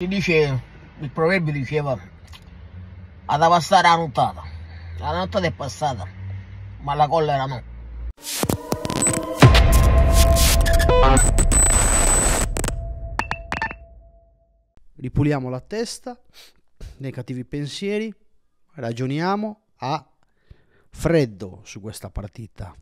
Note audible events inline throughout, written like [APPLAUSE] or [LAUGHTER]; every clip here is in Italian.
Si dice, il proverbio diceva, ad passare la nottata. La nottata è passata, ma la collera no. Ripuliamo la testa nei cattivi pensieri, ragioniamo a freddo su questa partita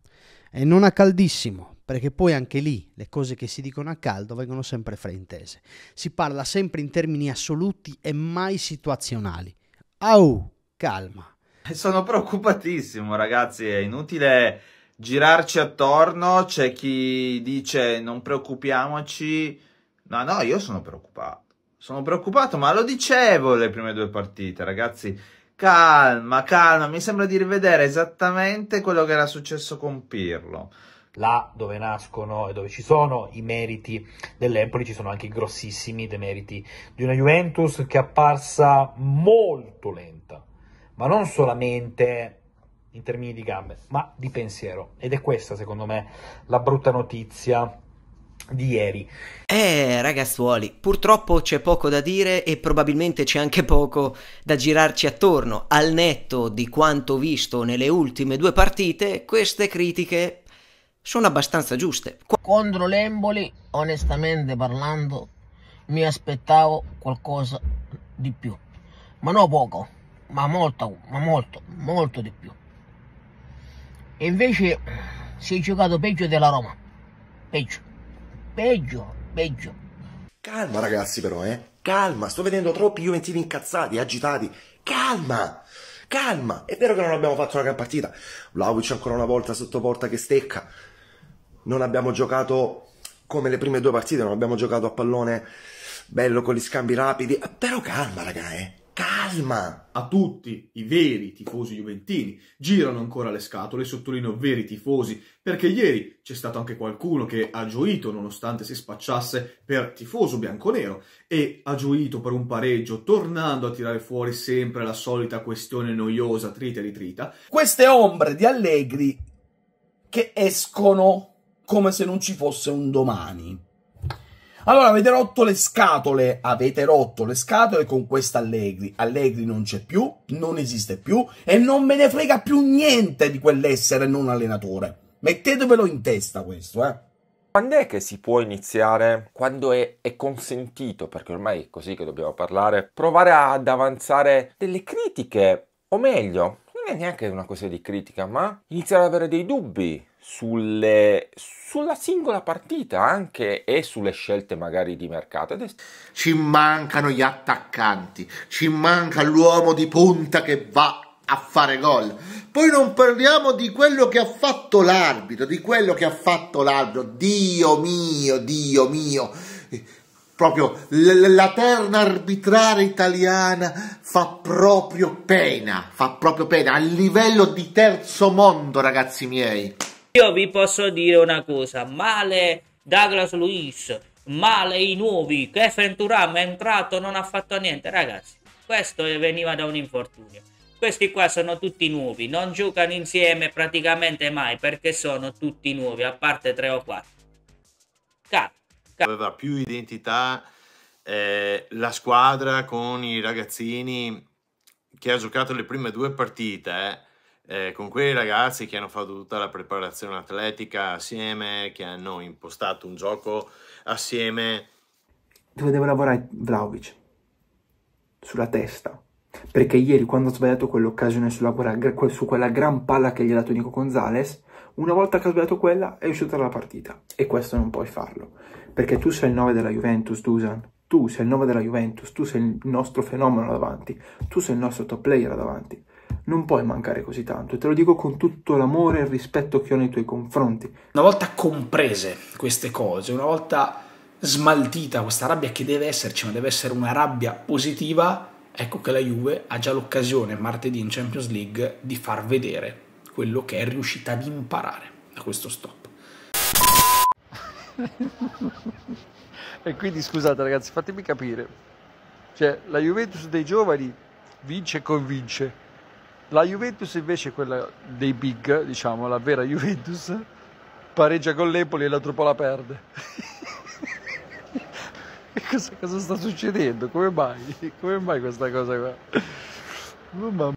e non a caldissimo, perché poi anche lì le cose che si dicono a caldo vengono sempre fraintese. Si parla sempre in termini assoluti e mai situazionali. Au, calma. Eh, sono preoccupatissimo, ragazzi, è inutile girarci attorno, c'è chi dice non preoccupiamoci. No, no, io sono preoccupato. Sono preoccupato, ma lo dicevo le prime due partite, ragazzi. Calma, calma, mi sembra di rivedere esattamente quello che era successo con Pirlo là dove nascono e dove ci sono i meriti dell'Empoli, ci sono anche i grossissimi demeriti di una Juventus che è apparsa molto lenta, ma non solamente in termini di gambe, ma di pensiero. Ed è questa, secondo me, la brutta notizia di ieri. Eh, ragazzuoli, purtroppo c'è poco da dire e probabilmente c'è anche poco da girarci attorno. Al netto di quanto visto nelle ultime due partite, queste critiche sono abbastanza giuste. Contro l'Emboli, onestamente parlando, mi aspettavo qualcosa di più. Ma non poco, ma molto, ma molto, molto di più. E invece si è giocato peggio della Roma. Peggio peggio, peggio. Calma ragazzi però, eh. Calma, sto vedendo troppi Juventini incazzati, agitati. Calma! Calma! È vero che non abbiamo fatto una gran partita. Vlaovic ancora una volta sotto porta che stecca. Non abbiamo giocato come le prime due partite, non abbiamo giocato a pallone bello con gli scambi rapidi. Però calma, raga, eh calma. A tutti i veri tifosi juventini girano ancora le scatole, sottolineo veri tifosi, perché ieri c'è stato anche qualcuno che ha gioito nonostante si spacciasse per tifoso bianconero e ha gioito per un pareggio, tornando a tirare fuori sempre la solita questione noiosa, trita e ritrita. Queste ombre di Allegri che escono come se non ci fosse un domani. Allora, avete rotto le scatole, avete rotto le scatole con questa Allegri. Allegri non c'è più, non esiste più e non me ne frega più niente di quell'essere non allenatore. Mettetevelo in testa questo, eh. Quando è che si può iniziare? Quando è, è, consentito, perché ormai è così che dobbiamo parlare, provare ad avanzare delle critiche, o meglio, non è neanche una questione di critica, ma iniziare ad avere dei dubbi sulle, sulla singola partita anche e sulle scelte magari di mercato. Ci mancano gli attaccanti, ci manca l'uomo di punta che va a fare gol. Poi non parliamo di quello che ha fatto l'arbitro, di quello che ha fatto l'arbitro. Dio mio, Dio mio proprio la terna arbitrare italiana fa proprio pena, fa proprio pena, a livello di terzo mondo ragazzi miei. Io vi posso dire una cosa, male Douglas Luiz, male i nuovi, che Fenturam è entrato non ha fatto niente ragazzi, questo veniva da un infortunio. Questi qua sono tutti nuovi, non giocano insieme praticamente mai perché sono tutti nuovi, a parte 3 o 4. Cazzo aveva più identità, eh, la squadra con i ragazzini che ha giocato le prime due partite, eh, eh, con quei ragazzi che hanno fatto tutta la preparazione atletica assieme, che hanno impostato un gioco assieme. Dove deve lavorare Vlaovic? Sulla testa perché ieri quando ha sbagliato quell'occasione su quella gran palla che gli ha dato Nico Gonzalez, una volta che ha sbagliato quella è uscita dalla partita. E questo non puoi farlo. Perché tu sei il 9 della Juventus, Dusan. Tu sei il 9 della Juventus, tu sei il nostro fenomeno davanti, tu sei il nostro top player davanti. Non puoi mancare così tanto, E te lo dico con tutto l'amore e il rispetto che ho nei tuoi confronti. Una volta comprese queste cose, una volta smaltita questa rabbia che deve esserci, ma deve essere una rabbia positiva, ecco che la Juve ha già l'occasione martedì in Champions League di far vedere quello che è riuscita ad imparare da questo stop. [LAUGHS] e quindi scusate ragazzi, fatemi capire. Cioè, la Juventus dei giovani vince e convince. La Juventus invece, quella dei big, diciamo, la vera Juventus, pareggia con l'Empoli e la troppo la perde cosa, cosa sta succedendo? Come mai? Come mai questa cosa qua? Oh, mamma mia.